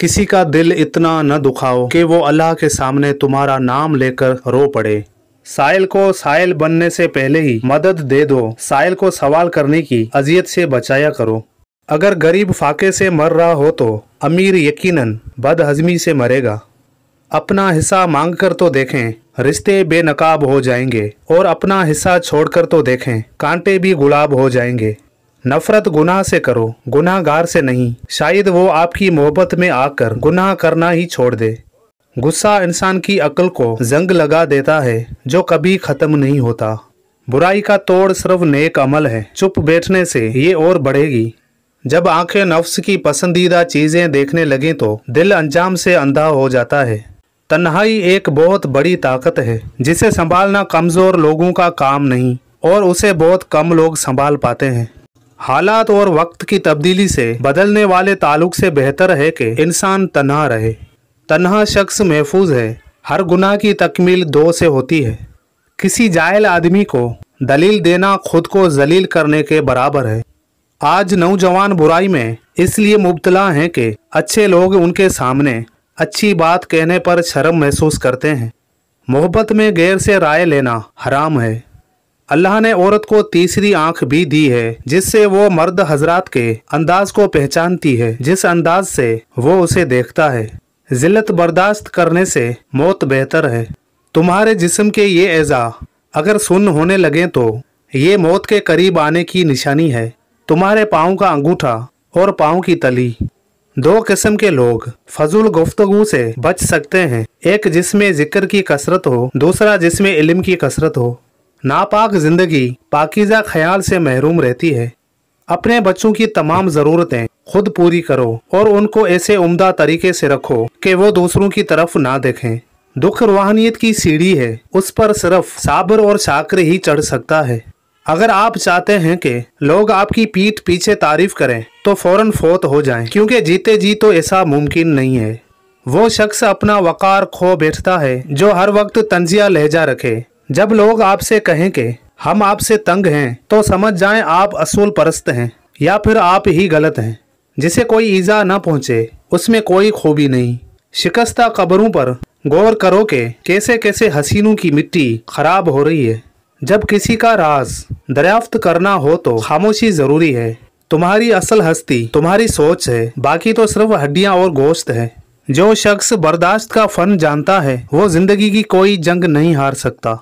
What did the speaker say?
किसी का दिल इतना न दुखाओ कि वो अल्लाह के सामने तुम्हारा नाम लेकर रो पड़े साइल को साइल बनने से पहले ही मदद दे दो साइल को सवाल करने की अजियत से बचाया करो अगर गरीब फाके से मर रहा हो तो अमीर यकीनन बदहजमी से मरेगा अपना हिस्सा मांग कर तो देखें रिश्ते बेनकाब हो जाएंगे और अपना हिस्सा छोड़कर तो देखें कांटे भी गुलाब हो जाएंगे नफरत गुनाह से करो गुनाहगार से नहीं शायद वो आपकी मोहब्बत में आकर गुनाह करना ही छोड़ दे गुस्सा इंसान की अकल को जंग लगा देता है जो कभी ख़त्म नहीं होता बुराई का तोड़ सिर्फ नेक अमल है चुप बैठने से ये और बढ़ेगी जब आंखें नफ्स की पसंदीदा चीज़ें देखने लगें तो दिल अंजाम से अंधा हो जाता है तन्हाई एक बहुत बड़ी ताकत है जिसे संभालना कमज़ोर लोगों का काम नहीं और उसे बहुत कम लोग संभाल पाते हैं हालात और वक्त की तब्दीली से बदलने वाले ताल्लुक से बेहतर है कि इंसान तनहा रहे तनहा शख्स महफूज है हर गुनाह की तकमील दो से होती है किसी जायल आदमी को दलील देना खुद को जलील करने के बराबर है आज नौजवान बुराई में इसलिए मुबतला हैं कि अच्छे लोग उनके सामने अच्छी बात कहने पर शर्म महसूस करते हैं मोहब्बत में गैर से राय लेना हराम है अल्लाह ने औरत को तीसरी आंख भी दी है जिससे वो मर्द हजरात के अंदाज को पहचानती है जिस अंदाज से वो उसे देखता है जिल्लत बर्दाश्त करने से मौत बेहतर है तुम्हारे जिस्म के ये एज़ा अगर सुन होने लगे तो ये मौत के करीब आने की निशानी है तुम्हारे पाँव का अंगूठा और पाँव की तली दो किस्म के लोग फजूल गुफ्तगु से बच सकते हैं एक जिसमें जिक्र की कसरत हो दूसरा जिसमें इल्म की कसरत हो नापाक ज़िंदगी पाकिज़ा ख्याल से महरूम रहती है अपने बच्चों की तमाम ज़रूरतें खुद पूरी करो और उनको ऐसे उम्दा तरीके से रखो कि वो दूसरों की तरफ ना देखें दुख रूहानियत की सीढ़ी है उस पर सिर्फ साबर और शाकर ही चढ़ सकता है अगर आप चाहते हैं कि लोग आपकी पीठ पीछे तारीफ करें तो फौरन फोत हो जाएं क्योंकि जीते जी तो ऐसा मुमकिन नहीं है वो शख्स अपना वकार खो बैठता है जो हर वक्त तंजिया लहजा रखे जब लोग आपसे कहें कि हम आपसे तंग हैं तो समझ जाएं आप असूल परस्त हैं या फिर आप ही गलत हैं जिसे कोई ईजा न पहुंचे उसमें कोई खूबी नहीं शिकस्ता कब्रों पर गौर करो के कैसे कैसे हसीनों की मिट्टी खराब हो रही है जब किसी का राज दरियाफ्त करना हो तो खामोशी ज़रूरी है तुम्हारी असल हस्ती तुम्हारी सोच है बाकी तो सिर्फ हड्डियाँ और गोश्त है जो शख्स बर्दाश्त का फन जानता है वो जिंदगी की कोई जंग नहीं हार सकता